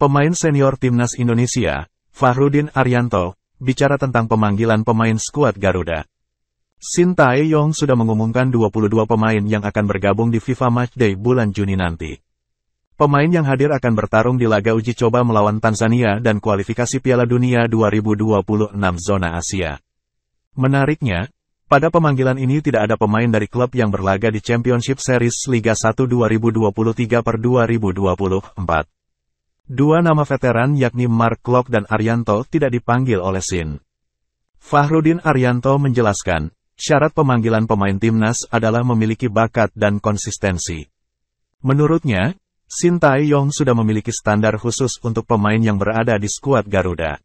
Pemain senior Timnas Indonesia, Fahrudin Arianto, bicara tentang pemanggilan pemain skuad Garuda. Shin Tae-yong sudah mengumumkan 22 pemain yang akan bergabung di FIFA Matchday bulan Juni nanti. Pemain yang hadir akan bertarung di laga uji coba melawan Tanzania dan kualifikasi Piala Dunia 2026 zona Asia. Menariknya, pada pemanggilan ini tidak ada pemain dari klub yang berlaga di Championship Series Liga 1 2023 per 2024. Dua nama veteran yakni Mark Klok dan Arianto tidak dipanggil oleh SIN. Fahrudin Arianto menjelaskan, syarat pemanggilan pemain timnas adalah memiliki bakat dan konsistensi. Menurutnya, Shin tae sudah memiliki standar khusus untuk pemain yang berada di skuad Garuda.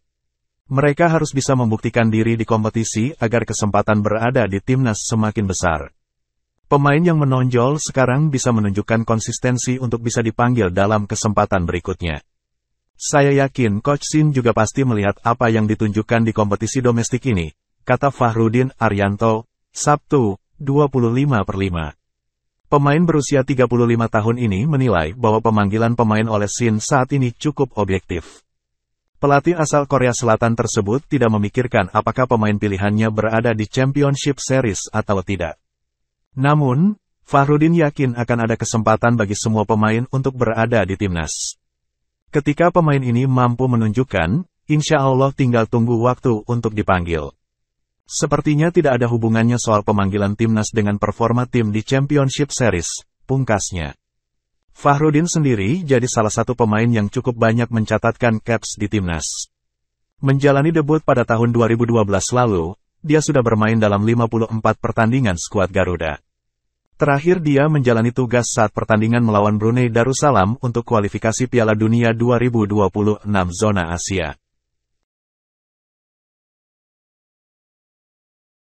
Mereka harus bisa membuktikan diri di kompetisi agar kesempatan berada di timnas semakin besar. Pemain yang menonjol sekarang bisa menunjukkan konsistensi untuk bisa dipanggil dalam kesempatan berikutnya. Saya yakin Coach Sin juga pasti melihat apa yang ditunjukkan di kompetisi domestik ini, kata Fahrudin Arianto, Sabtu, 25 per 5. Pemain berusia 35 tahun ini menilai bahwa pemanggilan pemain oleh Sin saat ini cukup objektif. Pelatih asal Korea Selatan tersebut tidak memikirkan apakah pemain pilihannya berada di Championship Series atau tidak. Namun, Fahrudin yakin akan ada kesempatan bagi semua pemain untuk berada di timnas. Ketika pemain ini mampu menunjukkan, insya Allah tinggal tunggu waktu untuk dipanggil. Sepertinya tidak ada hubungannya soal pemanggilan timnas dengan performa tim di Championship Series, pungkasnya. Fahrudin sendiri jadi salah satu pemain yang cukup banyak mencatatkan caps di timnas. Menjalani debut pada tahun 2012 lalu, dia sudah bermain dalam 54 pertandingan skuad Garuda. Terakhir dia menjalani tugas saat pertandingan melawan Brunei Darussalam untuk kualifikasi Piala Dunia 2026 zona Asia.